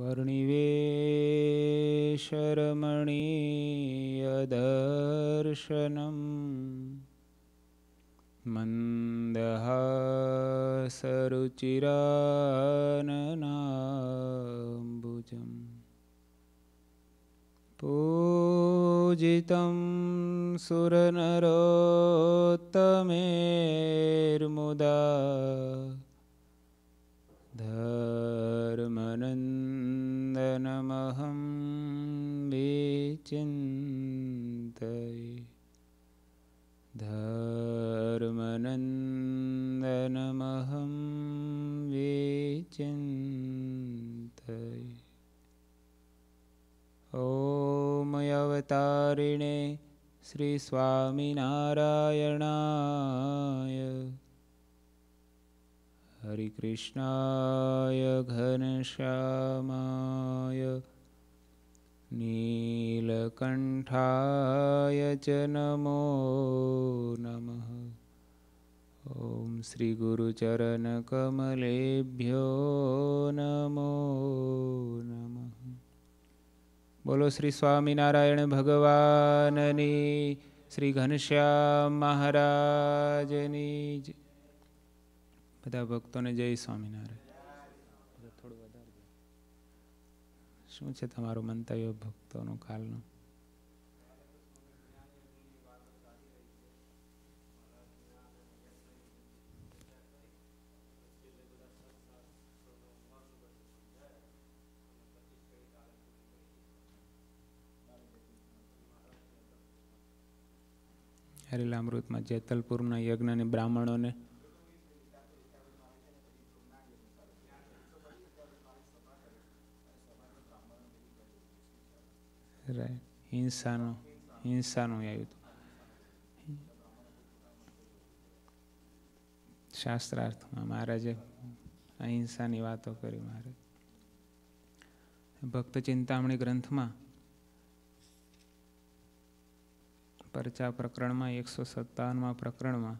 वर्णिवेशरमणीयदर्शनम् शरमणियदर्शनम् पूजितं सुरनरोत्तमेर्मुदा अहं विचिन्त धर्मनन्दनमहं विचिन्तयवतारिणे श्रीस्वामिनारायणाय हरिकृष्णाय घनश्यामाय नीलकण्ठाय च नमो नमः ॐ श्रीगुरुचरणकमलेभ्यो नमो नमः બોલો શ્રી સ્વામિનારાયણ ભગવાનની શ્રી ઘનશ્યામ મહારાજની જ બધા ભક્તોને જય સ્વામિનારાયણ શું છે તમારું મંતવ્ય ભક્તોનું કાલનું હરેલામૃતમાં જેતલપુરના યજ્ઞને બ્રાહ્મણોને હિંસાનું હિંસાનું આવ્યું હતું શાસ્ત્રાર્થમાં મહારાજે અહિંસાની વાતો કરી મહારાજ ભક્ત ચિંતામણી ગ્રંથમાં પરચા પ્રકરણમાં એકસો સત્તાવનમાં પ્રકરણમાં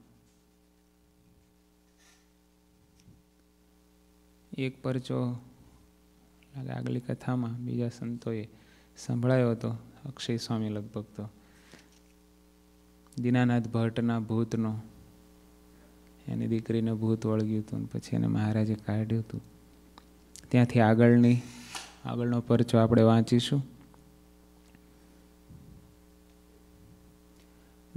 એક પરચો આગલી કથામાં બીજા સંતોએ સંભળાયો હતો અક્ષય સ્વામી લગભગ તો દીનાનાથ ભટ્ટના ભૂતનો એની દીકરીને ભૂત વળગ્યું હતું પછી એને મહારાજે કાઢ્યું હતું ત્યાંથી આગળની આગળનો પરચો આપણે વાંચીશું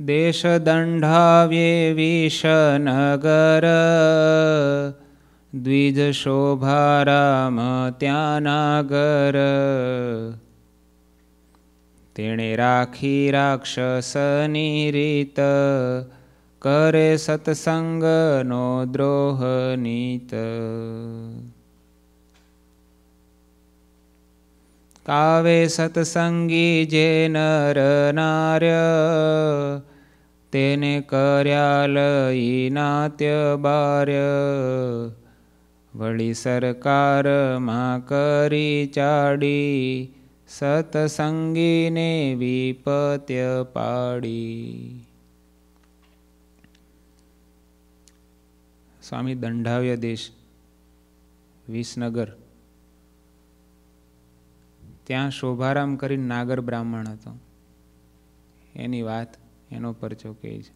દેશદંડાવ્યે વિષનગર દ્વિજ શોભારામ ત્યાં નાગર તેણે રાખી રાક્ષસની રીત કરે સત્સંગનો દ્રોહ નીત કાવે સત્સંગી જે નર નાર્ય તેને કર્યા લઈ નાત્ય બાર્ય વળી સરકારમાં કરી ચાડી સતસંગીને વિપત્ય પાડી સ્વામી દંડાવ્ય દેશ વિસનગર ત્યાં શોભારામ કરીને નાગર બ્રાહ્મણ હતો એની વાત એનો પરચો કહે છે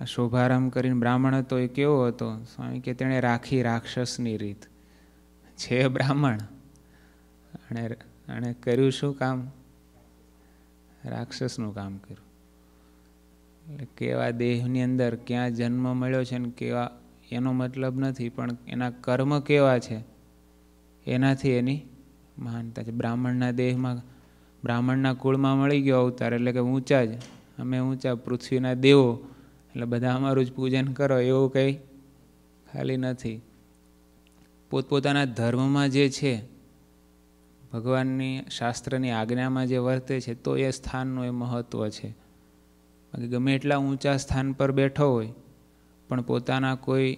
આ શોભારામ કરીને બ્રાહ્મણ હતો એ કેવો હતો સ્વામી કે તેણે રાખી રાક્ષસની રીત છે બ્રાહ્મણ અને અને કર્યું શું કામ રાક્ષસનું કામ કર્યું એટલે કેવા દેહની અંદર ક્યાં જન્મ મળ્યો છે ને કેવા એનો મતલબ નથી પણ એના કર્મ કેવા છે એનાથી એની મહાનતા છે બ્રાહ્મણના દેહમાં બ્રાહ્મણના કુળમાં મળી ગયો અવતાર એટલે કે ઊંચા જ અમે ઊંચા પૃથ્વીના દેવો એટલે બધા અમારું જ પૂજન કરો એવું કંઈ ખાલી નથી પોતપોતાના ધર્મમાં જે છે ભગવાનની શાસ્ત્રની આજ્ઞામાં જે વર્તે છે તો એ સ્થાનનું એ મહત્ત્વ છે બાકી ગમે એટલા ઊંચા સ્થાન પર બેઠો હોય પણ પોતાના કોઈ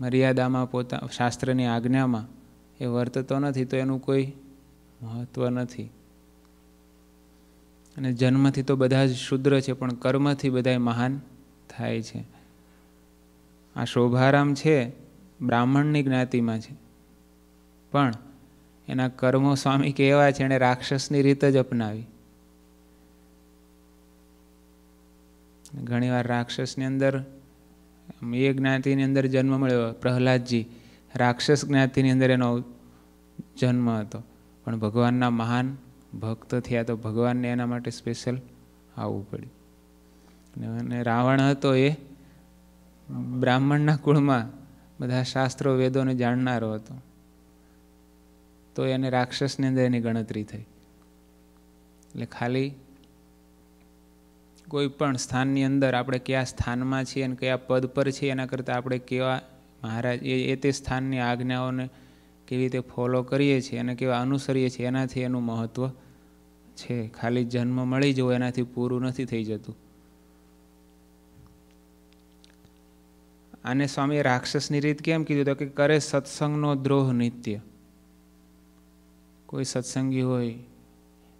મર્યાદામાં પોતા શાસ્ત્રની આજ્ઞામાં એ વર્તતો નથી તો એનું કોઈ મહત્ત્વ નથી અને જન્મથી તો બધા જ શુદ્ર છે પણ કર્મથી બધા મહાન થાય છે આ શોભારામ છે બ્રાહ્મણની જ્ઞાતિમાં છે પણ એના કર્મો સ્વામી કે એવા છે એણે રાક્ષસની રીત જ અપનાવી ઘણીવાર રાક્ષસની અંદર એ જ્ઞાતિની અંદર જન્મ મળ્યો પ્રહલાદજી રાક્ષસ જ્ઞાતિની અંદર એનો જન્મ હતો પણ ભગવાનના મહાન ભક્ત થયા તો ભગવાનને એના માટે સ્પેશિયલ આવવું પડ્યું અને રાવણ હતો એ બ્રાહ્મણના કુળમાં બધા શાસ્ત્રો વેદોને જાણનારો હતો તો એને રાક્ષસની અંદર એની ગણતરી થઈ એટલે ખાલી કોઈ પણ સ્થાનની અંદર આપણે કયા સ્થાનમાં છીએ અને કયા પદ પર છીએ એના કરતાં આપણે કેવા મહારાજ એ એ તે સ્થાનની આજ્ઞાઓને કેવી રીતે ફોલો કરીએ છીએ અને કેવા અનુસરીએ છીએ એનાથી એનું મહત્ત્વ છે ખાલી જન્મ મળી જવો એનાથી પૂરું નથી થઈ જતું અને સ્વામીએ રાક્ષસની રીત કેમ કીધું તો કે કરે સત્સંગનો દ્રોહ નિત્ય કોઈ સત્સંગી હોય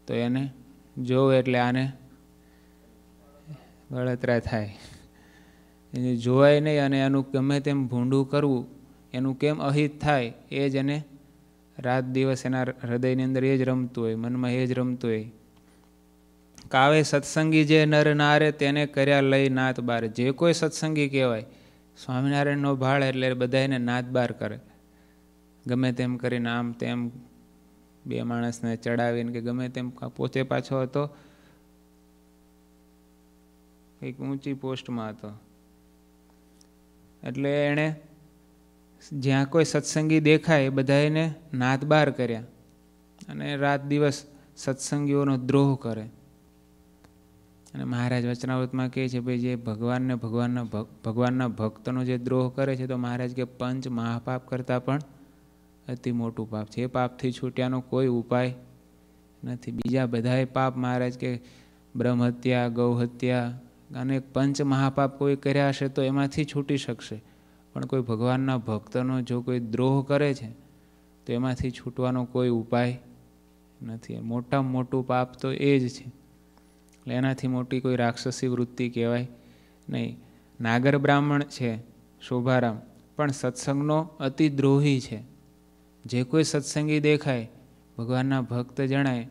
તો એને જોવે એટલે આને બળતરા થાય એને જોવાય નહીં અને એનું ગમે તેમ ભૂંડું કરવું એનું કેમ અહિત થાય એ જ એને રાત દિવસ એના હૃદયની અંદર એ જ રમતું હોય મનમાં એ જ રમતું હોય કાવે સત્સંગી જે નર નારે તેને કર્યા લઈ નાત બાર જે કોઈ સત્સંગી કહેવાય સ્વામિનારાયણનો ભાળ એટલે બધા એને નાત બાર કરે ગમે તેમ કરીને આમ તેમ બે માણસને ચડાવીને કે ગમે તેમ પોતે પાછો હતો કંઈક ઊંચી પોસ્ટમાં હતો એટલે એણે જ્યાં કોઈ સત્સંગી દેખાય એ બધાને નાતબાર કર્યા અને રાત દિવસ સત્સંગીઓનો દ્રોહ કરે અને મહારાજ વચનાવૃતમાં કહે છે ભાઈ જે ભગવાનને ભગવાનના ભગવાનના ભક્તનો જે દ્રોહ કરે છે તો મહારાજ કે પંચ મહાપાપ કરતાં પણ અતિ મોટું પાપ છે એ પાપથી છૂટ્યાનો કોઈ ઉપાય નથી બીજા બધાએ પાપ મહારાજ કે બ્રહ્મહત્યા ગૌહત્યા અને પંચ મહાપાપ કોઈ કર્યા હશે તો એમાંથી છૂટી શકશે પણ કોઈ ભગવાનના ભક્તનો જો કોઈ દ્રોહ કરે છે તો એમાંથી છૂટવાનો કોઈ ઉપાય નથી મોટામાં મોટું પાપ તો એ જ છે એટલે એનાથી મોટી કોઈ રાક્ષસી વૃત્તિ કહેવાય નહીં નાગર બ્રાહ્મણ છે શોભારામ પણ સત્સંગનો અતિ દ્રોહી છે જે કોઈ સત્સંગી દેખાય ભગવાનના ભક્ત જણાય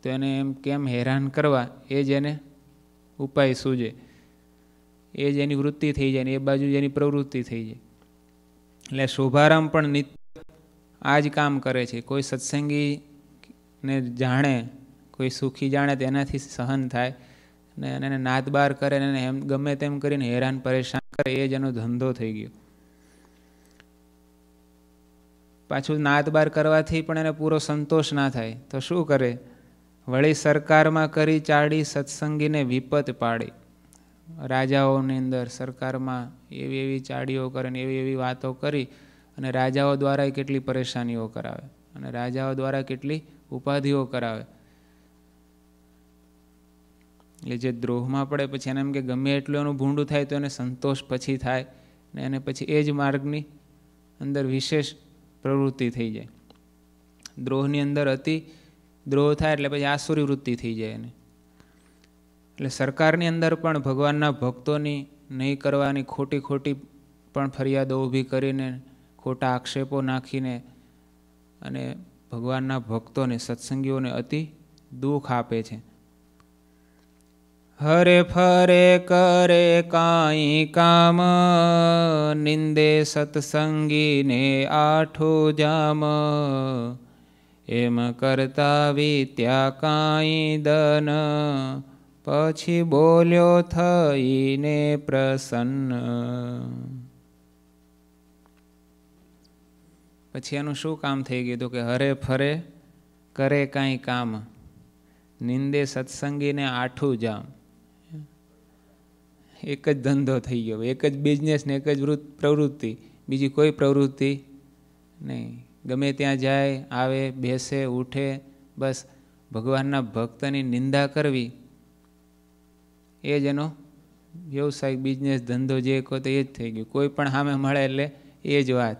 તો એને એમ કેમ હેરાન કરવા એ જ એને ઉપાય સૂજે એ જ એની વૃત્તિ થઈ જાય ને એ બાજુ જ એની પ્રવૃત્તિ થઈ જાય એટલે શોભારામ પણ નિત્ય આ જ કામ કરે છે કોઈ સત્સંગીને જાણે કોઈ સુખી જાણે તેનાથી સહન થાય ને એને નાદબાર કરે ને એમ ગમે તેમ કરીને હેરાન પરેશાન કરે એ જ એનો ધંધો થઈ ગયો પાછું બાર કરવાથી પણ એને પૂરો સંતોષ ના થાય તો શું કરે વળી સરકારમાં કરી ચાડી સત્સંગીને વિપત પાડી રાજાઓની અંદર સરકારમાં એવી એવી ચાડીઓ કરે ને એવી એવી વાતો કરી અને રાજાઓ દ્વારા કેટલી પરેશાનીઓ કરાવે અને રાજાઓ દ્વારા કેટલી ઉપાધિઓ કરાવે એટલે જે દ્રોહમાં પડે પછી એને એમ કે ગમે એટલું એનું ભૂંડું થાય તો એને સંતોષ પછી થાય ને એને પછી એ જ માર્ગની અંદર વિશેષ પ્રવૃત્તિ થઈ જાય દ્રોહની અંદર અતિ દ્રોહ થાય એટલે પછી આસુરી વૃત્તિ થઈ જાય એને એટલે સરકારની અંદર પણ ભગવાનના ભક્તોની નહીં કરવાની ખોટી ખોટી પણ ફરિયાદો ઊભી કરીને ખોટા આક્ષેપો નાખીને અને ભગવાનના ભક્તોને સત્સંગીઓને અતિ દુઃખ આપે છે હરે ફરે કરે કાંઈ કામ નિંદે સત્સંગીને આઠો જામ એમ કરતા વિત્યા કાંઈ દન પછી બોલ્યો થઈને પ્રસન્ન પછી એનું શું કામ થઈ ગયું હતું કે હરે ફરે કરે કાંઈ કામ નિંદે સત્સંગીને આઠું જામ એક જ ધંધો થઈ ગયો એક જ બિઝનેસ ને એક જ પ્રવૃત્તિ બીજી કોઈ પ્રવૃત્તિ નહીં ગમે ત્યાં જાય આવે બેસે ઉઠે બસ ભગવાનના ભક્તની નિંદા કરવી એ જ એનો વ્યવસાયિક બિઝનેસ ધંધો જે કહો તો એ જ થઈ ગયું કોઈ પણ સામે મળે એટલે એ જ વાત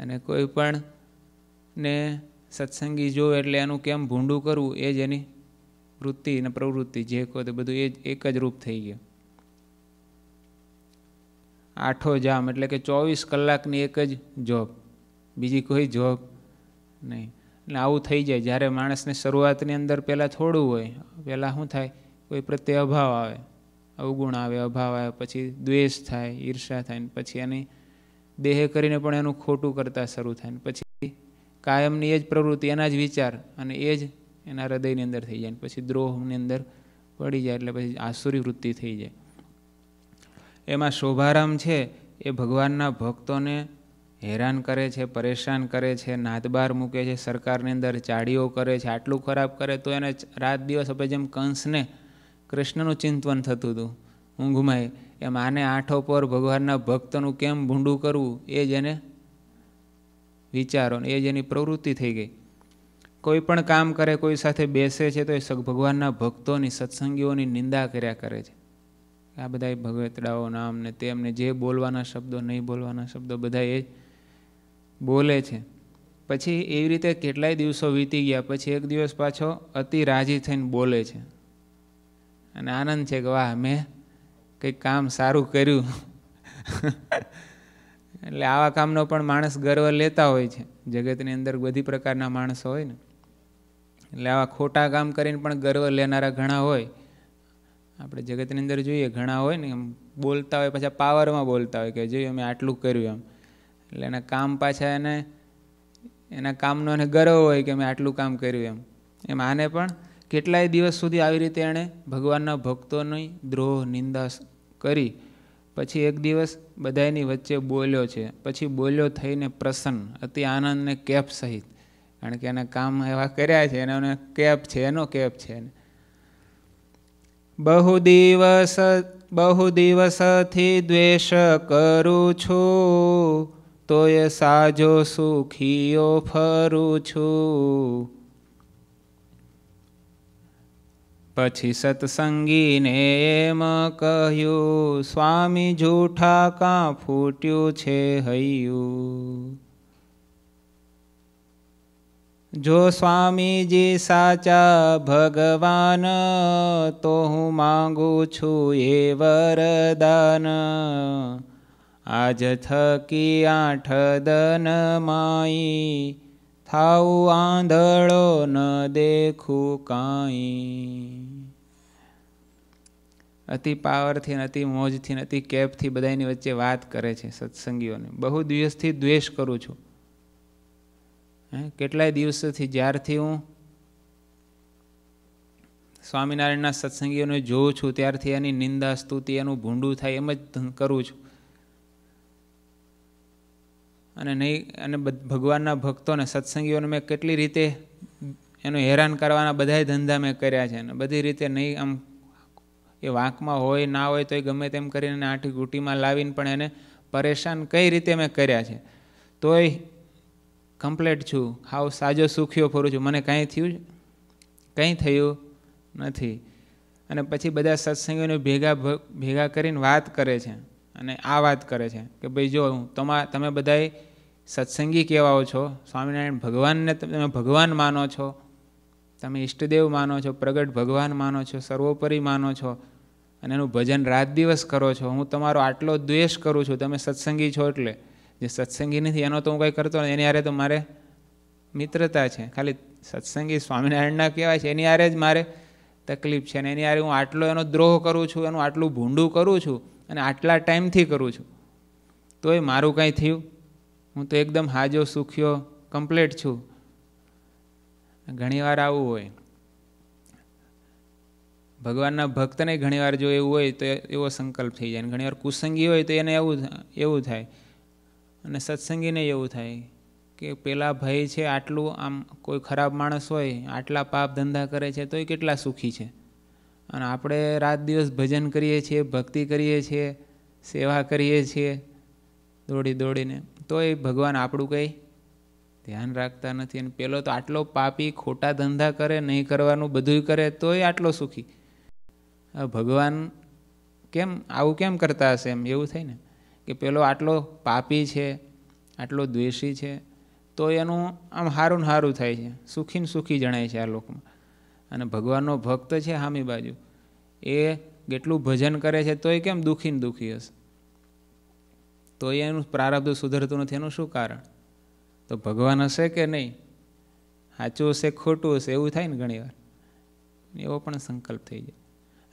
અને કોઈ પણ ને સત્સંગી જો એટલે એનું કેમ ભૂંડું કરવું એ જ એની વૃત્તિ અને પ્રવૃત્તિ જે કહો તો બધું એ જ એક જ રૂપ થઈ ગયું આઠો જામ એટલે કે ચોવીસ કલાકની એક જ જોબ બીજી કોઈ જોબ નહીં એટલે આવું થઈ જાય જ્યારે માણસને શરૂઆતની અંદર પહેલાં થોડું હોય પહેલાં શું થાય કોઈ પ્રત્યે અભાવ આવે અવગુણ આવે અભાવ આવે પછી દ્વેષ થાય ઈર્ષા થાય ને પછી એની દેહ કરીને પણ એનું ખોટું કરતાં શરૂ થાય ને પછી કાયમની એ જ પ્રવૃત્તિ એના જ વિચાર અને એ જ એના હૃદયની અંદર થઈ જાય ને પછી દ્રોહની અંદર પડી જાય એટલે પછી આસુરી વૃત્તિ થઈ જાય એમાં શોભારામ છે એ ભગવાનના ભક્તોને હેરાન કરે છે પરેશાન કરે છે નાદબાર મૂકે છે સરકારની અંદર ચાડીઓ કરે છે આટલું ખરાબ કરે તો એને રાત દિવસ આપણે જેમ કંસને કૃષ્ણનું ચિંતવન થતું હતું ઊંઘમાં એમ આને આઠો પર ભગવાનના ભક્તનું કેમ ભૂંડું કરવું એ જ એને વિચારો એ જ એની પ્રવૃત્તિ થઈ ગઈ કોઈ પણ કામ કરે કોઈ સાથે બેસે છે તો એ ભગવાનના ભક્તોની સત્સંગીઓની નિંદા કર્યા કરે છે આ બધા ભગતડાઓ નામ ને તેમને જે બોલવાના શબ્દો નહીં બોલવાના શબ્દો બધા એ બોલે છે પછી એવી રીતે કેટલાય દિવસો વીતી ગયા પછી એક દિવસ પાછો અતિ રાજી થઈને બોલે છે અને આનંદ છે કે વાહ મેં કંઈક કામ સારું કર્યું એટલે આવા કામનો પણ માણસ ગર્વ લેતા હોય છે જગતની અંદર બધી પ્રકારના માણસો હોય ને એટલે આવા ખોટા કામ કરીને પણ ગર્વ લેનારા ઘણા હોય આપણે જગતની અંદર જોઈએ ઘણા હોય ને એમ બોલતા હોય પાછા પાવરમાં બોલતા હોય કે જોઈએ અમે આટલું કર્યું એમ એટલે એના કામ પાછા એને એના કામનો એને ગર્વ હોય કે અમે આટલું કામ કર્યું એમ એમ આને પણ કેટલાય દિવસ સુધી આવી રીતે એણે ભગવાનના ભક્તોની દ્રોહ નિંદા કરી પછી એક દિવસ બધાની વચ્ચે બોલ્યો છે પછી બોલ્યો થઈને પ્રસન્ન અતિ આનંદને કેપ સહિત કારણ કે એના કામ એવા કર્યા છે એને કેપ છે એનો કેપ છે એને બહુ દિવસ બહુ દિવસથી દ્વેષ કરું છું તોય સાજો સુખીઓ ફરું છું પછી સત્સંગીને એમ કહ્યું સ્વામી જૂઠા કાં ફૂટ્યું છે હૈયું જો સ્વામીજી સાચા ભગવાન તો હું માંગુ છું એ વરદાન આજ થકી આઠ દન માઈ થાઉ આંધળો ન દેખું કાંઈ અતિ પાવરથી ને અતિ મોજથી ને અતિ કેપથી બધાની વચ્ચે વાત કરે છે સત્સંગીઓને બહુ દિવસથી દ્વેષ કરું છું કેટલાય દિવસોથી જ્યારથી હું સ્વામિનારાયણના સત્સંગીઓને જોઉં છું ત્યારથી એની નિંદા સ્તુતિ એનું ભૂંડું થાય એમ જ કરું છું અને નહીં અને ભગવાનના ભક્તોને સત્સંગીઓને મેં કેટલી રીતે એનું હેરાન કરવાના બધાય ધંધા મેં કર્યા છે અને બધી રીતે નહીં આમ એ વાંકમાં હોય ના હોય તો એ ગમે તેમ કરીને આંટી ગુટીમાં લાવીને પણ એને પરેશાન કઈ રીતે મેં કર્યા છે તોય કમ્પ્લેટ છું હાવ સાજો સુખ્યો ફરું છું મને કાંઈ થયું કંઈ થયું નથી અને પછી બધા સત્સંગીઓને ભેગા ભેગા કરીને વાત કરે છે અને આ વાત કરે છે કે ભાઈ જો હું તમા તમે બધાએ સત્સંગી કહેવાઓ છો સ્વામિનારાયણ ભગવાનને તમે ભગવાન માનો છો તમે ઈષ્ટદેવ માનો છો પ્રગટ ભગવાન માનો છો સર્વોપરી માનો છો અને એનું ભજન રાત દિવસ કરો છો હું તમારો આટલો દ્વેષ કરું છું તમે સત્સંગી છો એટલે જે સત્સંગી નથી એનો તો હું કંઈ કરતો નથી એની હારે તો મારે મિત્રતા છે ખાલી સત્સંગી સ્વામિનારાયણના કહેવાય છે એની આરે જ મારે તકલીફ છે અને એની હારે હું આટલો એનો દ્રોહ કરું છું એનું આટલું ભૂંડું કરું છું અને આટલા ટાઈમથી કરું છું તોય મારું કાંઈ થયું હું તો એકદમ હાજો સુખ્યો કમ્પ્લેટ છું ઘણીવાર આવું હોય ભગવાનના ભક્તને ઘણીવાર જો એવું હોય તો એવો સંકલ્પ થઈ જાય ઘણીવાર કુસંગી હોય તો એને એવું એવું થાય અને સત્સંગીને એવું થાય કે પેલા ભાઈ છે આટલું આમ કોઈ ખરાબ માણસ હોય આટલા પાપ ધંધા કરે છે તો એ કેટલા સુખી છે અને આપણે રાત દિવસ ભજન કરીએ છીએ ભક્તિ કરીએ છીએ સેવા કરીએ છીએ દોડી દોડીને તો એ ભગવાન આપણું કંઈ ધ્યાન રાખતા નથી અને પેલો તો આટલો પાપી ખોટા ધંધા કરે નહીં કરવાનું બધું કરે તોય આટલો સુખી ભગવાન કેમ આવું કેમ કરતા હશે એમ એવું થાય ને કે પેલો આટલો પાપી છે આટલો દ્વેષી છે તો એનું આમ સારું ને સારું થાય છે સુખીને સુખી જણાય છે આ લોકમાં અને ભગવાનનો ભક્ત છે હામી બાજુ એ કેટલું ભજન કરે છે તોય કેમ દુઃખીને દુઃખી હશે તો એનું પ્રારબ્ધ સુધરતું નથી એનું શું કારણ તો ભગવાન હશે કે નહીં સાચું હશે ખોટું હશે એવું થાય ને ઘણીવાર એવો પણ સંકલ્પ થઈ જાય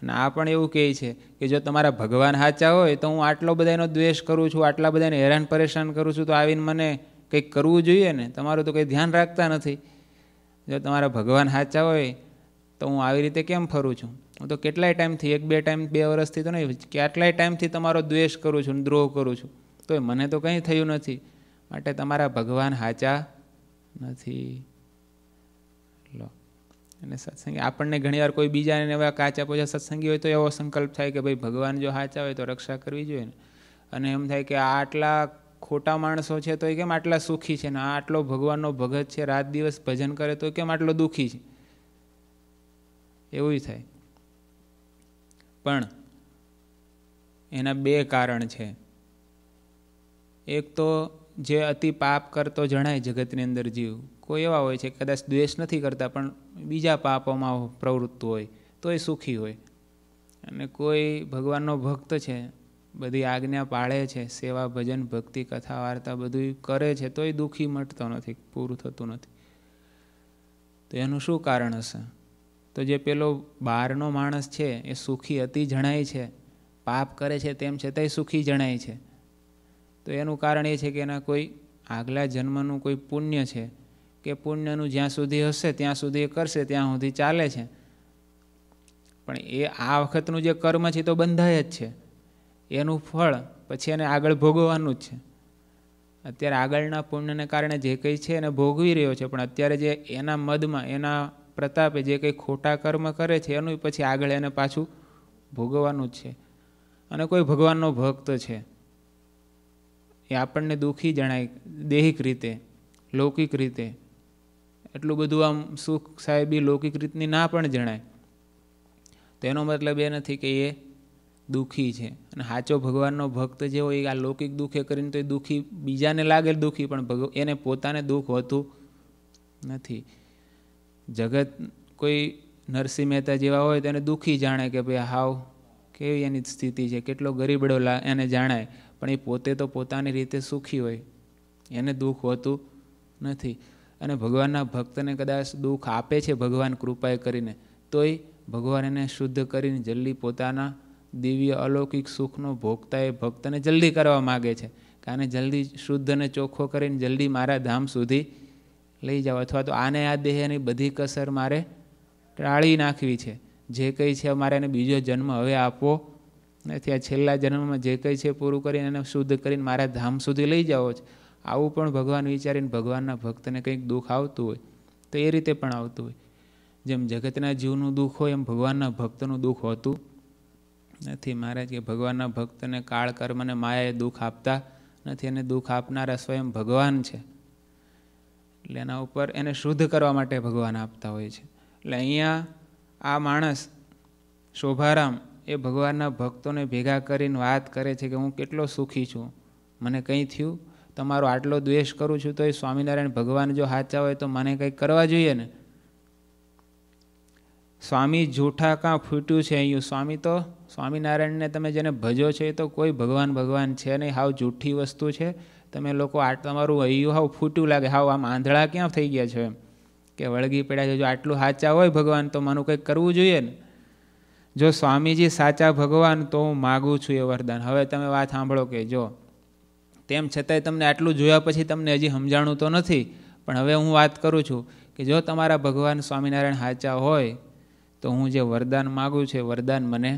અને આ પણ એવું કહે છે કે જો તમારા ભગવાન સાચા હોય તો હું આટલો બધાનો દ્વેષ કરું છું આટલા બધાને હેરાન પરેશાન કરું છું તો આવીને મને કંઈક કરવું જોઈએ ને તમારું તો કંઈ ધ્યાન રાખતા નથી જો તમારા ભગવાન સાચા હોય તો હું આવી રીતે કેમ ફરું છું હું તો કેટલાય ટાઈમથી એક બે ટાઈમ બે વર્ષથી તો નહીં કેટલાય ટાઈમથી તમારો દ્વેષ કરું છું દ્રોહ કરું છું તો મને તો કંઈ થયું નથી માટે તમારા ભગવાન સાચા નથી લો અને સત્સંગી આપણને ઘણીવાર કોઈ બીજાને એવા કાચા પોચા સત્સંગી હોય તો એવો સંકલ્પ થાય કે ભાઈ ભગવાન જો સાચા હોય તો રક્ષા કરવી જોઈએ ને અને એમ થાય કે આ આટલા ખોટા માણસો છે તો એ કેમ આટલા સુખી છે ને આટલો ભગવાનનો ભગત છે રાત દિવસ ભજન કરે તો કેમ આટલો દુઃખી છે એવું થાય પણ એના બે કારણ છે એક તો જે અતિ પાપ કરતો જણાય જગતની અંદર જીવ કોઈ એવા હોય છે કદાચ દ્વેષ નથી કરતા પણ બીજા પાપોમાં પ્રવૃત્ત હોય તો એ સુખી હોય અને કોઈ ભગવાનનો ભક્ત છે બધી આજ્ઞા પાળે છે સેવા ભજન ભક્તિ કથા વાર્તા બધું કરે છે તોય દુઃખી મટતો નથી પૂરું થતું નથી તો એનું શું કારણ હશે તો જે પેલો બહારનો માણસ છે એ સુખી અતિ જણાય છે પાપ કરે છે તેમ છતાંય સુખી જણાય છે તો એનું કારણ એ છે કે એના કોઈ આગલા જન્મનું કોઈ પુણ્ય છે કે પુણ્યનું જ્યાં સુધી હશે ત્યાં સુધી એ કરશે ત્યાં સુધી ચાલે છે પણ એ આ વખતનું જે કર્મ છે તો બંધાય જ છે એનું ફળ પછી એને આગળ ભોગવવાનું જ છે અત્યારે આગળના પુણ્યને કારણે જે કંઈ છે એને ભોગવી રહ્યો છે પણ અત્યારે જે એના મદમાં એના પ્રતાપે જે કંઈ ખોટા કર્મ કરે છે એનું પછી આગળ એને પાછું ભોગવવાનું જ છે અને કોઈ ભગવાનનો ભક્ત છે એ આપણને દુઃખી જણાય દૈહિક રીતે લૌકિક રીતે એટલું બધું આમ સુખ સાહેબી લૌકિક રીતની ના પણ જણાય તેનો મતલબ એ નથી કે એ દુઃખી છે અને સાચો ભગવાનનો ભક્ત જે હોય એ આ લૌકિક દુઃખે કરીને તો એ દુઃખી બીજાને લાગે દુઃખી પણ ભગ એને પોતાને દુઃખ હોતું નથી જગત કોઈ નરસિંહ મહેતા જેવા હોય તો એને દુઃખી જાણે કે ભાઈ હાવ કેવી એની સ્થિતિ છે કેટલો ગરીબડો લા એને જાણાય પણ એ પોતે તો પોતાની રીતે સુખી હોય એને દુઃખ હોતું નથી અને ભગવાનના ભક્તને કદાચ દુઃખ આપે છે ભગવાન કૃપાએ કરીને તોય ભગવાન એને શુદ્ધ કરીને જલ્દી પોતાના દિવ્ય અલૌકિક સુખનો ભોગતા એ ભક્તને જલ્દી કરવા માગે છે કાને જલ્દી શુદ્ધ અને ચોખ્ખો કરીને જલ્દી મારા ધામ સુધી લઈ જાઓ અથવા તો આને આ દેહની બધી કસર મારે ટાળી નાખવી છે જે કંઈ છે મારે એને બીજો જન્મ હવે આપવો નથી આ છેલ્લા જન્મમાં જે કંઈ છે પૂરું કરીને એને શુદ્ધ કરીને મારા ધામ સુધી લઈ જાઓ છે આવું પણ ભગવાન વિચારીને ભગવાનના ભક્તને કંઈક દુઃખ આવતું હોય તો એ રીતે પણ આવતું હોય જેમ જગતના જીવનું દુઃખ હોય એમ ભગવાનના ભક્તનું દુઃખ હોતું નથી મહારાજ કે ભગવાનના ભક્તને કાળ કર્મ અને માયાએ દુઃખ આપતા નથી અને દુઃખ આપનારા સ્વયં ભગવાન છે એટલે એના ઉપર એને શુદ્ધ કરવા માટે ભગવાન આપતા હોય છે એટલે અહીંયા આ માણસ શોભારામ એ ભગવાનના ભક્તોને ભેગા કરીને વાત કરે છે કે હું કેટલો સુખી છું મને કંઈ થયું તમારો આટલો દ્વેષ કરું છું તો એ સ્વામિનારાયણ ભગવાન જો સાચા હોય તો મને કંઈક કરવા જોઈએ ને સ્વામી જૂઠા કાં ફૂટ્યું છે અહીંયું સ્વામી તો સ્વામિનારાયણને તમે જેને ભજો છે એ તો કોઈ ભગવાન ભગવાન છે નહીં હાવ જૂઠી વસ્તુ છે તમે લોકો આ તમારું અહીંયું હાવ ફૂટ્યું લાગે હાવ આમ આંધળા ક્યાં થઈ ગયા છે એમ કે વળગી પડ્યા છે જો આટલું સાચા હોય ભગવાન તો મારું કંઈક કરવું જોઈએ ને જો સ્વામીજી સાચા ભગવાન તો હું માગું છું એ વરદાન હવે તમે વાત સાંભળો કે જો તેમ છતાંય તમને આટલું જોયા પછી તમને હજી સમજાણું તો નથી પણ હવે હું વાત કરું છું કે જો તમારા ભગવાન સ્વામિનારાયણ સાચા હોય તો હું જે વરદાન માગું છે વરદાન મને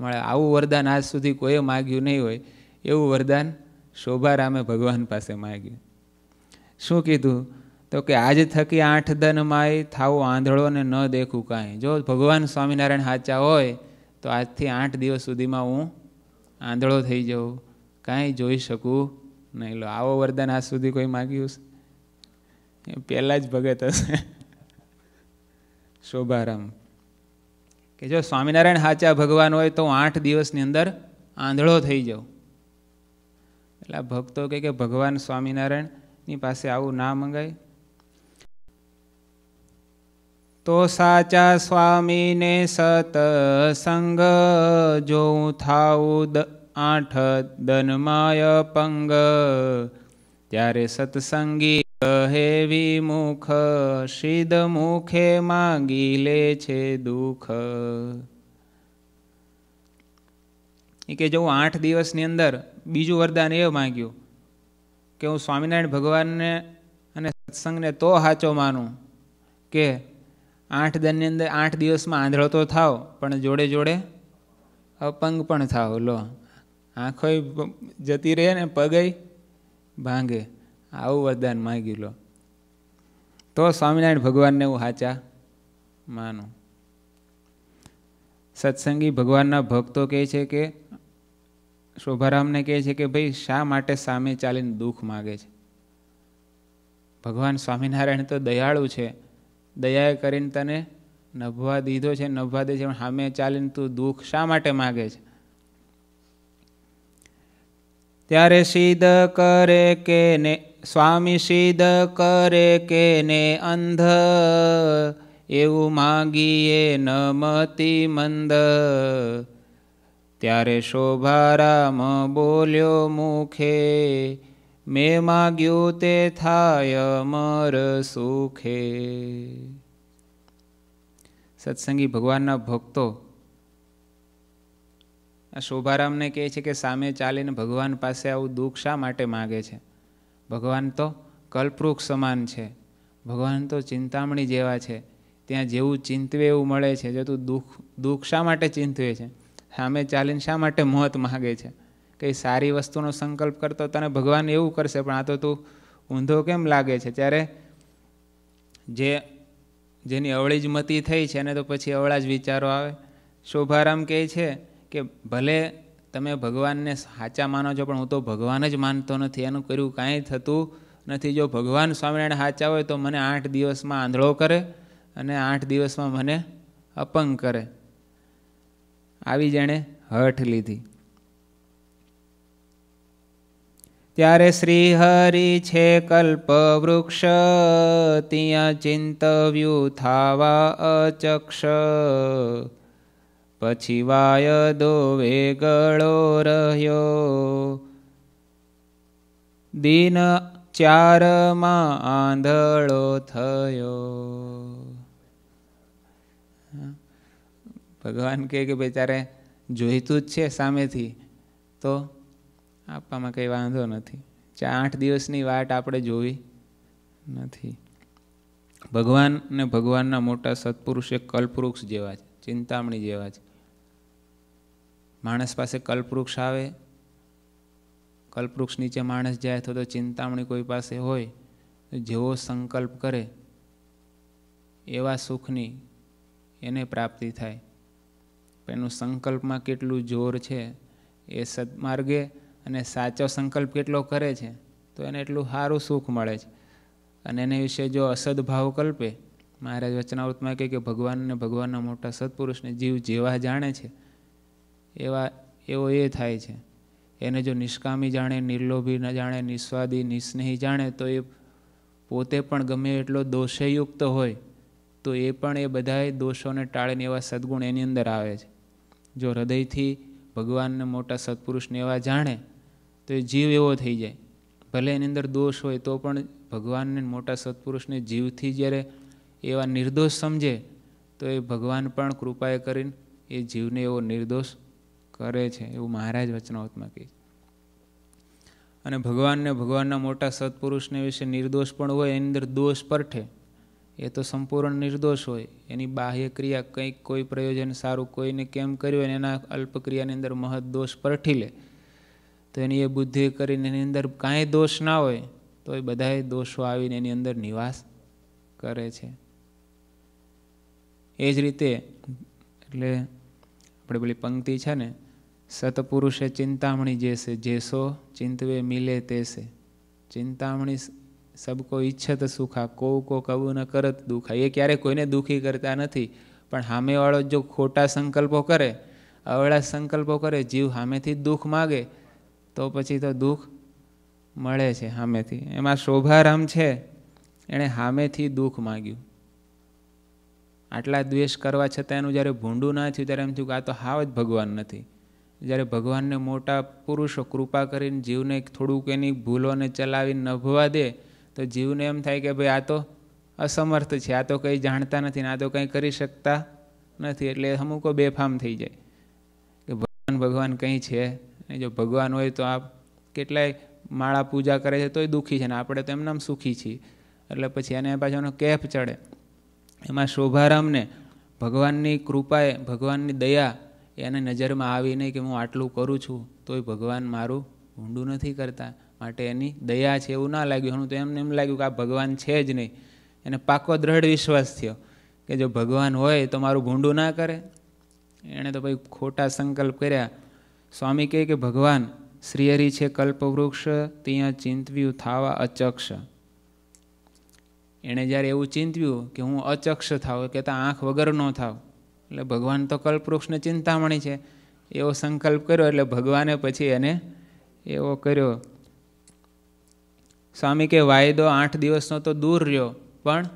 મળે આવું વરદાન આજ સુધી કોઈએ માગ્યું નહીં હોય એવું વરદાન શોભારામે ભગવાન પાસે માગ્યું શું કીધું તો કે આજ થકી આઠ દનમાંય થાવું આંધળોને ન દેખું કાંઈ જો ભગવાન સ્વામિનારાયણ સાચા હોય તો આજથી આઠ દિવસ સુધીમાં હું આંધળો થઈ જાઉં કાંઈ જોઈ શકું નહીં લો આવો વરદાન આજ સુધી કોઈ માગ્યું છે એ પહેલાં જ ભગત હશે શોભારામ કે જો સ્વામિનારાયણ સાચા ભગવાન હોય તો હું આઠ દિવસની અંદર આંધળો થઈ જાઉં એટલે ભક્તો કહે કે ભગવાન સ્વામિનારાયણની પાસે આવું ના મંગાય તો સાચા સ્વામીને સતસંગ જો થાઉ આઠ દનમાય પંગ ત્યારે સત્સંગી કહે વિમુખ સિદ્ધ મુખે માગી લે છે દુઃખ એ કે જો આઠ દિવસની અંદર બીજું વરદાન એ માગ્યું કે હું સ્વામિનારાયણ ભગવાનને અને સત્સંગને તો હાચો માનું કે આઠ દનની અંદર આઠ દિવસમાં આંધળો તો થાવ પણ જોડે જોડે અપંગ પણ થાવ લો આંખોય જતી રહે ને પગય ભાંગે આવું વરદાન માગી લો તો સ્વામિનારાયણ ભગવાનને હું સાચા માનું સત્સંગી ભગવાનના ભક્તો કહે છે કે શોભારામને કહે છે કે ભાઈ શા માટે સામે ચાલીને દુઃખ માગે છે ભગવાન સ્વામિનારાયણ તો દયાળુ છે દયાએ કરીને તને નભવા દીધો છે નભવા દે છે પણ સામે ચાલીને તું દુઃખ શા માટે માગે છે ત્યારે સિદ્ધ કરે કે ને સ્વામી સિદ્ધ કરે કે ને અંધ એવું માગીએ નમતી મંદ ત્યારે શોભારામ બોલ્યો મુખે મેં માગ્યું તે થાય મર સુખે સત્સંગી ભગવાનના ભક્તો આ શોભારામને કહે છે કે સામે ચાલીને ભગવાન પાસે આવું દુઃખ શા માટે માગે છે ભગવાન તો કલ્પવૃક્ષ સમાન છે ભગવાન તો ચિંતામણી જેવા છે ત્યાં જેવું ચિંતવે એવું મળે છે જો તું દુઃખ દુઃખ શા માટે ચિંતવે છે સામે ચાલીને શા માટે મોત માગે છે કંઈ સારી વસ્તુનો સંકલ્પ કરતો તને ભગવાન એવું કરશે પણ આ તો તું ઊંધો કેમ લાગે છે ત્યારે જે જેની અવળી જ મતી થઈ છે ને તો પછી અવળા જ વિચારો આવે શોભારામ કહે છે કે ભલે તમે ભગવાનને સાચા માનો છો પણ હું તો ભગવાન જ માનતો નથી એનું કર્યું કાંઈ થતું નથી જો ભગવાન સ્વામિનારાયણ સાચા હોય તો મને આઠ દિવસમાં આંધળો કરે અને આઠ દિવસમાં મને અપંગ કરે આવી જેણે હઠ લીધી ત્યારે શ્રી હરિ છે કલ્પવૃક્ષ ત્યાં ચિંતવ્યું થાવા અચક્ષ પછી વાયદો વેગળો રહ્યો દિન ચારમાં આંધળો થયો ભગવાન કહે કે ભાઈ તારે જોઈતું જ છે સામેથી તો આપવામાં કંઈ વાંધો નથી ચાર આઠ દિવસની વાટ આપણે જોવી નથી ભગવાન ને ભગવાનના મોટા સત્પુરુષ એ કલ્પવૃક્ષ જેવા છે ચિંતામણી જેવા છે માણસ પાસે કલ્પવૃક્ષ આવે કલ્પવૃક્ષ નીચે માણસ જાય અથવા તો ચિંતામણી કોઈ પાસે હોય તો જેવો સંકલ્પ કરે એવા સુખની એને પ્રાપ્તિ થાય એનું સંકલ્પમાં કેટલું જોર છે એ સદમાર્ગે અને સાચો સંકલ્પ કેટલો કરે છે તો એને એટલું સારું સુખ મળે છે અને એને વિશે જો અસદભાવ કલ્પે મહારાજ વચનાવૃતમાં કહે કે ભગવાનને ભગવાનના મોટા સત્પુરુષને જીવ જેવા જાણે છે એવા એવો એ થાય છે એને જો નિષ્કામી જાણે નિર્લોભી ન જાણે નિસ્વાદી નિસ્નેહી જાણે તો એ પોતે પણ ગમે એટલો દોષયુક્ત હોય તો એ પણ એ બધાએ દોષોને ટાળીને એવા સદગુણ એની અંદર આવે છે જો હૃદયથી ભગવાનને મોટા સત્પુરુષને એવા જાણે તો એ જીવ એવો થઈ જાય ભલે એની અંદર દોષ હોય તો પણ ભગવાનને મોટા સત્પુરુષને જીવથી જ્યારે એવા નિર્દોષ સમજે તો એ ભગવાન પણ કૃપાએ કરીને એ જીવને એવો નિર્દોષ કરે છે એવું મહારાજ વચનાવતમાં કહે અને ભગવાનને ભગવાનના મોટા સત્પુરુષને વિશે નિર્દોષ પણ હોય એની અંદર દોષ પરઠે એ તો સંપૂર્ણ નિર્દોષ હોય એની બાહ્ય ક્રિયા કંઈક કોઈ પ્રયોજન સારું કોઈને કેમ કર્યું હોય એના અલ્પક્રિયાની અંદર મહદ દોષ પરઠી લે તો એની એ બુદ્ધિ કરીને એની અંદર કાંઈ દોષ ના હોય તો એ બધાએ દોષો આવીને એની અંદર નિવાસ કરે છે એ જ રીતે એટલે આપણે પેલી પંક્તિ છે ને સતપુરુષે ચિંતામણી જે છે જેસો ચિંતવે મિલે તેસે ચિંતામણી સબકો ઈચ્છત સુખા કો કો કવું ન કરત દુખા એ ક્યારે કોઈને દુઃખી કરતા નથી પણ સામેવાળો જો ખોટા સંકલ્પો કરે અવળા સંકલ્પો કરે જીવ સામેથી દુઃખ માગે તો પછી તો દુઃખ મળે છે સામેથી એમાં શોભારામ છે એણે સામેથી દુઃખ માગ્યું આટલા દ્વેષ કરવા છતાં એનું જ્યારે ભૂંડું ના થયું ત્યારે એમ થયું કે આ તો હાવ જ ભગવાન નથી જ્યારે ભગવાનને મોટા પુરુષો કૃપા કરીને જીવને થોડુંક એની ભૂલોને ચલાવી નભવા દે તો જીવને એમ થાય કે ભાઈ આ તો અસમર્થ છે આ તો કંઈ જાણતા નથી ને આ તો કંઈ કરી શકતા નથી એટલે અમુકો બેફામ થઈ જાય કે ભગવાન ભગવાન કંઈ છે જો ભગવાન હોય તો આપ કેટલાય માળા પૂજા કરે છે તોય દુઃખી છે ને આપણે તો એમનામ સુખી છીએ એટલે પછી એને પાછળનો કેફ ચડે એમાં શોભારામને ભગવાનની કૃપાએ ભગવાનની દયા એને નજરમાં આવી નહીં કે હું આટલું કરું છું તોય ભગવાન મારું ઊંડું નથી કરતા માટે એની દયા છે એવું ના લાગ્યું હું તો એમને એમ લાગ્યું કે આ ભગવાન છે જ નહીં એને પાકો દ્રઢ વિશ્વાસ થયો કે જો ભગવાન હોય તો મારું ભૂંડું ના કરે એણે તો ભાઈ ખોટા સંકલ્પ કર્યા સ્વામી કહે કે ભગવાન શ્રીહરિ છે કલ્પવૃક્ષ ત્યાં ચિંતવ્યું થાવા અચક્ષ એણે જ્યારે એવું ચિંતવ્યું કે હું અચક્ષ થાવ કે કહેતા આંખ વગર ન થાવ એટલે ભગવાન તો કલ્પવૃક્ષને ચિંતામણી છે એવો સંકલ્પ કર્યો એટલે ભગવાને પછી એને એવો કર્યો સ્વામી કે વાયદો આઠ દિવસનો તો દૂર રહ્યો પણ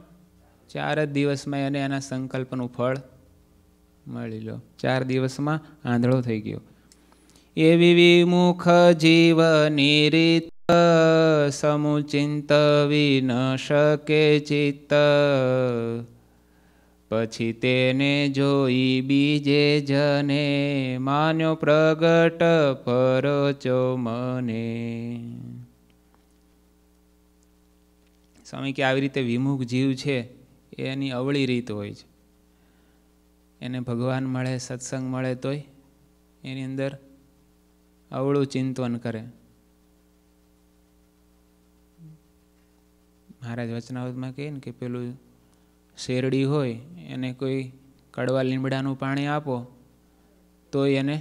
ચાર જ દિવસમાં એને એના સંકલ્પનું ફળ મળી લો ચાર દિવસમાં આંધળો થઈ ગયો એવી વિમુખ જીવની રીત સમુચિંત ન શકે ચિત્ત પછી તેને જોઈ બીજે જને માન્યો પ્રગટ ફરચો મને સ્વામી કે આવી રીતે વિમુખ જીવ છે એની અવળી રીત હોય છે એને ભગવાન મળે સત્સંગ મળે તોય એની અંદર અવળું ચિંતન કરે મહારાજ વચનાવતમાં કહે ને કે પેલું શેરડી હોય એને કોઈ કડવા લીમડાનું પાણી આપો તો એને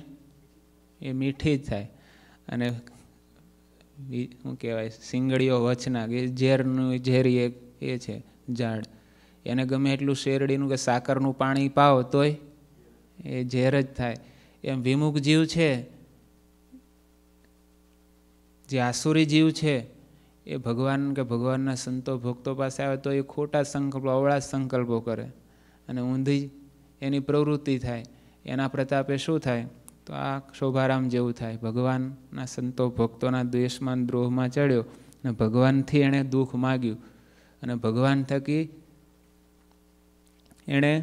એ મીઠી જ થાય અને શું કહેવાય સિંગડીઓ વચના કે ઝેરનું ઝેરી એક એ છે ઝાડ એને ગમે એટલું શેરડીનું કે સાકરનું પાણી પાવ તોય એ ઝેર જ થાય એમ વિમુખ જીવ છે જે આસુરી જીવ છે એ ભગવાન કે ભગવાનના સંતો ભક્તો પાસે આવે તો એ ખોટા સંકલ્પો અવળા સંકલ્પો કરે અને ઊંધી એની પ્રવૃત્તિ થાય એના પ્રતાપે શું થાય તો આ શોભારામ જેવું થાય ભગવાનના સંતો ભક્તોના દ્વેષમાં દ્રોહમાં ચડ્યો અને ભગવાનથી એણે દુઃખ માગ્યું અને ભગવાન થકી એણે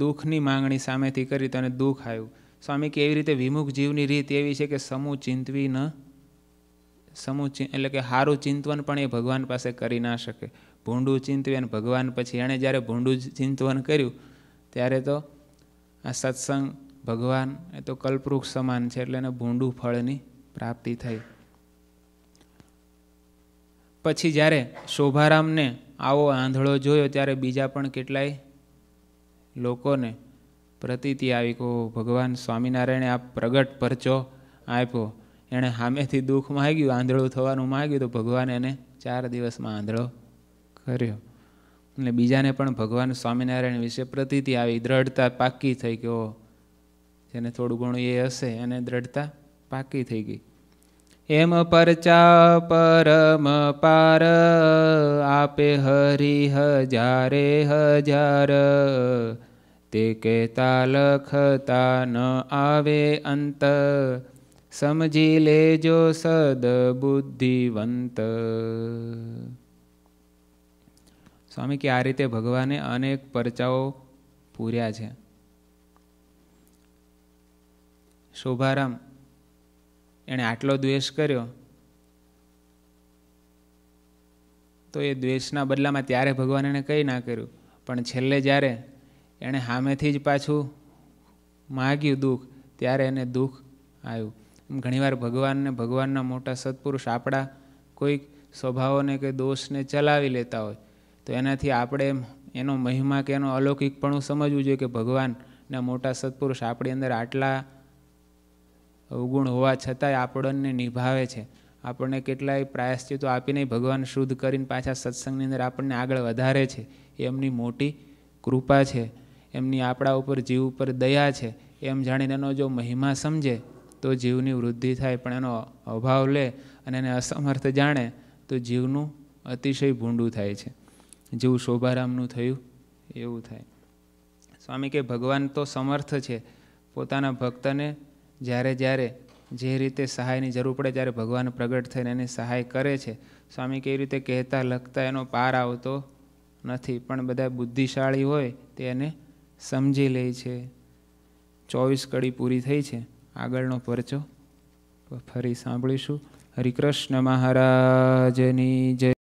દુઃખની માંગણી સામેથી કરી તો એને દુઃખ આવ્યું સ્વામી કે એવી રીતે વિમુખ જીવની રીત એવી છે કે સમૂહ ચિંતવી ન સમૂહ એટલે કે સારું ચિંતવન પણ એ ભગવાન પાસે કરી ના શકે ભૂંડું ચિંતવે અને ભગવાન પછી એણે જ્યારે ભૂંડું ચિંતવન કર્યું ત્યારે તો આ સત્સંગ ભગવાન એ તો કલ્પવૃક્ષ સમાન છે એટલે એને ભૂંડું ફળની પ્રાપ્તિ થઈ પછી જ્યારે શોભારામને આવો આંધળો જોયો ત્યારે બીજા પણ કેટલાય લોકોને પ્રતીતિ આવી કહો ભગવાન સ્વામિનારાયણે આ પ્રગટ પરચો આપ્યો એણે સામેથી દુઃખ માગ્યું આંધળો થવાનું માગ્યું તો ભગવાન એને ચાર દિવસમાં આંધળો કર્યો એટલે બીજાને પણ ભગવાન સ્વામિનારાયણ વિશે પ્રતીતિ આવી દ્રઢતા પાકી થઈ કે ઓ જેને થોડું ઘણું એ હશે એને દ્રઢતા પાકી થઈ ગઈ એમ પરચા પરમ પાર આપે હરી હજારે હજાર તે કહેતા લખતા ન આવે અંત સમજી લેજો સદબુદ્ધિવંત સ્વામી કે આ રીતે ભગવાને અનેક પરચાઓ પૂર્યા છે શોભારામ એણે આટલો દ્વેષ કર્યો તો એ દ્વેષના બદલામાં ત્યારે ભગવાન એણે કંઈ ના કર્યું પણ છેલ્લે જ્યારે એણે સામેથી જ પાછું માગ્યું દુઃખ ત્યારે એને દુઃખ આવ્યું ઘણીવાર ભગવાનને ભગવાનના મોટા સત્પુરુષ આપણા કોઈક સ્વભાવોને કે દોષને ચલાવી લેતા હોય તો એનાથી આપણે એનો મહિમા કે એનો અલૌકિકપણું સમજવું જોઈએ કે ભગવાનના મોટા સત્પુરુષ આપણી અંદર આટલા અવગુણ હોવા છતાંય આપણને નિભાવે છે આપણને કેટલાય પ્રાયશ્ચિતો આપીને ભગવાન શુદ્ધ કરીને પાછા સત્સંગની અંદર આપણને આગળ વધારે છે એમની મોટી કૃપા છે એમની આપણા ઉપર જીવ ઉપર દયા છે એમ જાણીને એનો જો મહિમા સમજે તો જીવની વૃદ્ધિ થાય પણ એનો અભાવ લે અને એને અસમર્થ જાણે તો જીવનું અતિશય ભૂંડું થાય છે જીવ શોભારામનું થયું એવું થાય સ્વામી કે ભગવાન તો સમર્થ છે પોતાના ભક્તને જ્યારે જ્યારે જે રીતે સહાયની જરૂર પડે ત્યારે ભગવાન પ્રગટ થઈને એની સહાય કરે છે સ્વામી કેવી રીતે કહેતા લખતા એનો પાર આવતો નથી પણ બધા બુદ્ધિશાળી હોય તે એને સમજી લે છે ચોવીસ કડી પૂરી થઈ છે આગળનો પરચો ફરી સાંભળીશું હરિકૃષ્ણ મહારાજની જય